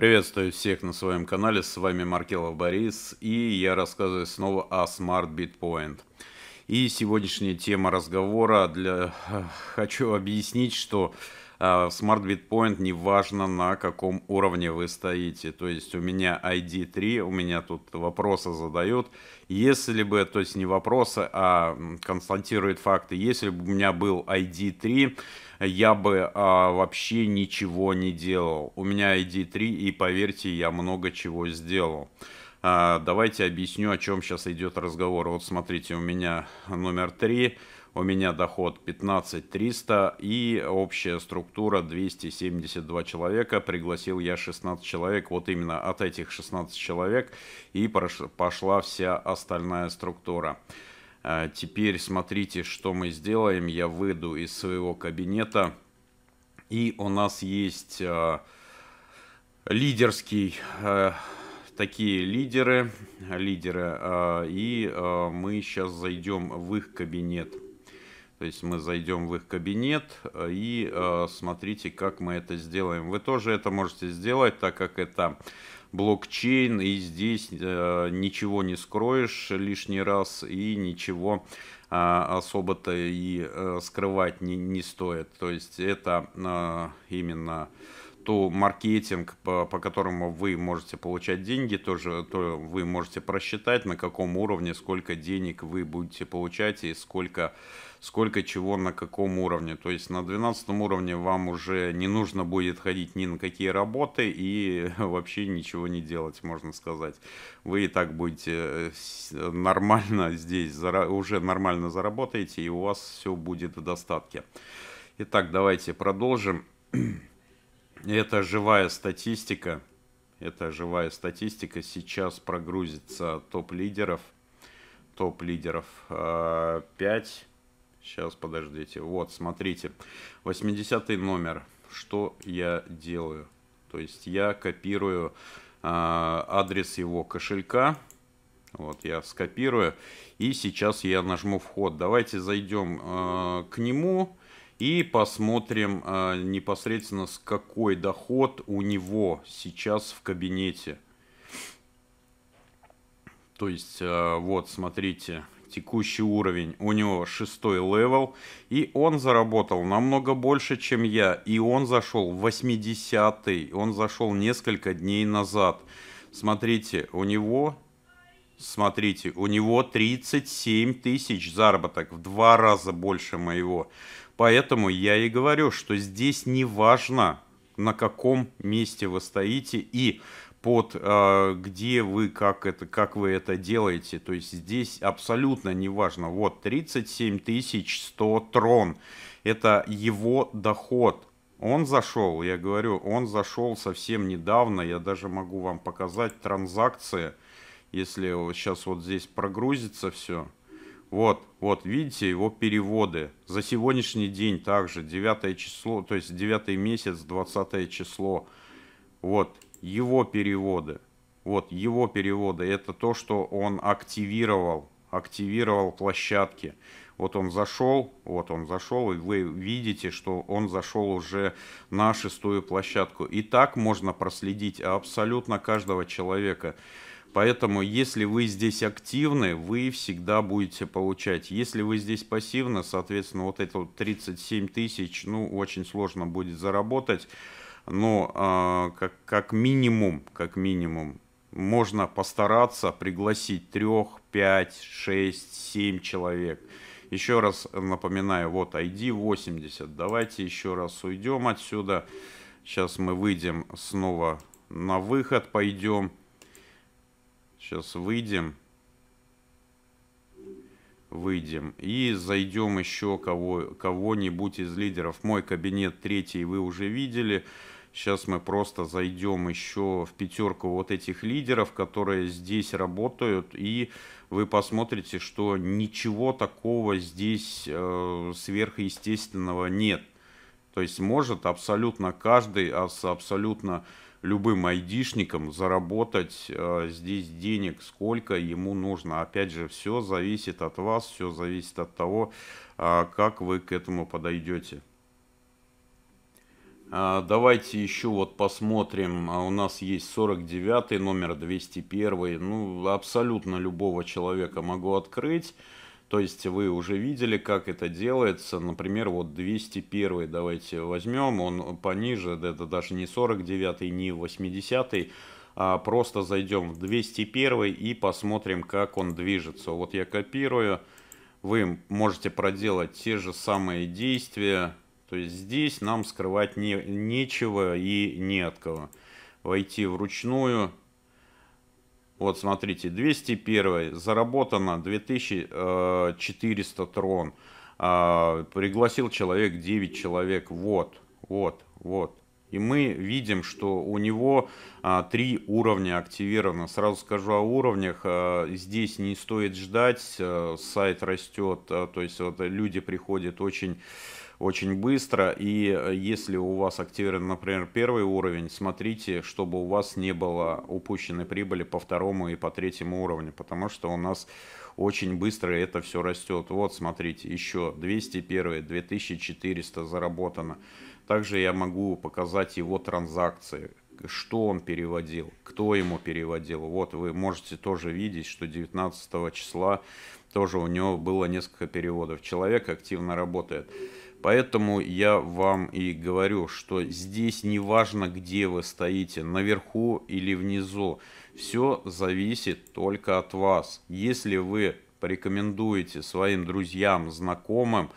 Приветствую всех на своем канале, с вами Маркелов Борис и я рассказываю снова о Smart Bitpoint. И сегодняшняя тема разговора для... Э, хочу объяснить, что в а, Smart Bitpoint неважно на каком уровне вы стоите. То есть у меня ID3, у меня тут вопросы задают. Если бы, то есть не вопросы, а констатирует факты, если бы у меня был ID3, я бы а, вообще ничего не делал. У меня ID3 и поверьте, я много чего сделал. А, давайте объясню, о чем сейчас идет разговор. Вот смотрите, у меня номер 3 у меня доход 15 300 и общая структура 272 человека. Пригласил я 16 человек, вот именно от этих 16 человек и пошла вся остальная структура. Э, теперь смотрите, что мы сделаем. Я выйду из своего кабинета и у нас есть э, лидерский э, такие лидеры, лидеры, и мы сейчас зайдем в их кабинет. То есть мы зайдем в их кабинет э, и э, смотрите, как мы это сделаем. Вы тоже это можете сделать, так как это блокчейн, и здесь э, ничего не скроешь лишний раз, и ничего э, особо-то и э, скрывать не, не стоит. То есть это э, именно то маркетинг, по, по которому вы можете получать деньги, тоже то вы можете просчитать, на каком уровне, сколько денег вы будете получать и сколько, сколько чего на каком уровне. То есть на 12 уровне вам уже не нужно будет ходить ни на какие работы и вообще ничего не делать, можно сказать. Вы и так будете э, нормально здесь, уже нормально заработаете, и у вас все будет в достатке. Итак, давайте продолжим. Это живая статистика. Это живая статистика. Сейчас прогрузится топ-лидеров. Топ-лидеров 5. А, сейчас, подождите. Вот, смотрите. 80 номер. Что я делаю? То есть я копирую а, адрес его кошелька. Вот, я скопирую. И сейчас я нажму вход. Давайте зайдем а, к нему. И посмотрим а, непосредственно, с какой доход у него сейчас в кабинете. То есть, а, вот, смотрите, текущий уровень. У него шестой левел. И он заработал намного больше, чем я. И он зашел 80-й. Он зашел несколько дней назад. Смотрите, у него Смотрите, у него 37 тысяч заработок, в два раза больше моего. Поэтому я и говорю, что здесь не важно, на каком месте вы стоите и под э, где вы как это как вы это делаете то есть здесь абсолютно не важно вот 37 100 трон это его доход он зашел я говорю он зашел совсем недавно я даже могу вам показать транзакции если сейчас вот здесь прогрузится все, вот, вот, видите его переводы. За сегодняшний день также, 9 число, то есть 9 месяц, 20 число. Вот, его переводы. Вот, его переводы. Это то, что он активировал, активировал площадки. Вот он зашел, вот он зашел, и вы видите, что он зашел уже на шестую площадку. И так можно проследить абсолютно каждого человека. Поэтому, если вы здесь активны, вы всегда будете получать. Если вы здесь пассивны, соответственно, вот это 37 тысяч, ну, очень сложно будет заработать. Но э, как, как минимум, как минимум, можно постараться пригласить 3, 5, 6, 7 человек. Еще раз напоминаю, вот ID 80. Давайте еще раз уйдем отсюда. Сейчас мы выйдем снова на выход, пойдем. Сейчас выйдем. Выйдем. И зайдем еще кого кого, нибудь из лидеров. Мой кабинет третий вы уже видели. Сейчас мы просто зайдем еще в пятерку вот этих лидеров, которые здесь работают, и вы посмотрите, что ничего такого здесь э, сверхъестественного нет. То есть может абсолютно каждый, а с абсолютно любым айдишником заработать э, здесь денег, сколько ему нужно. Опять же, все зависит от вас, все зависит от того, э, как вы к этому подойдете. Э, а, давайте еще вот посмотрим, а, у нас есть 49 номер 201, ну абсолютно любого человека могу открыть. То есть вы уже видели, как это делается. Например, вот 201 давайте возьмем, он пониже, это даже не 49, не 80. А просто зайдем в 201 и посмотрим, как он движется. Вот я копирую. Вы можете проделать те же самые действия. То есть здесь нам скрывать не, нечего и не от кого. Войти вручную вот смотрите, 201 заработано 2400 э, трон. А, пригласил человек 9 человек. Вот, вот, вот. И мы видим, что у него а, три уровня активировано. Сразу скажу о уровнях. А, здесь не стоит ждать. А, сайт растет. А, то есть вот люди приходят очень очень быстро. И э, если у вас активирован, например, первый уровень, смотрите, чтобы у вас не было упущенной прибыли по второму и по третьему уровню, потому что у нас очень быстро это все растет. Вот, смотрите, еще 201, 2400 заработано. Также я могу показать его транзакции что он переводил, кто ему переводил. Вот вы можете тоже видеть, что 19 числа тоже у него было несколько переводов. Человек активно работает. Поэтому я вам и говорю, что здесь не важно, где вы стоите, наверху или внизу. Все зависит только от вас. Если вы порекомендуете своим друзьям, знакомым,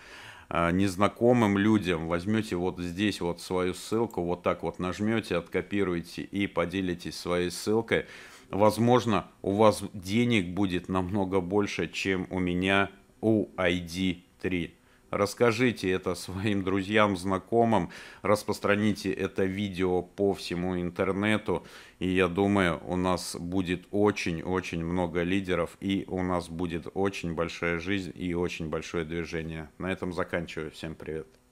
а, незнакомым людям, возьмете вот здесь вот свою ссылку, вот так вот нажмете, откопируете и поделитесь своей ссылкой, возможно, у вас денег будет намного больше, чем у меня у ID3. Расскажите это своим друзьям, знакомым, распространите это видео по всему интернету. И я думаю, у нас будет очень-очень много лидеров, и у нас будет очень большая жизнь и очень большое движение. На этом заканчиваю. Всем привет.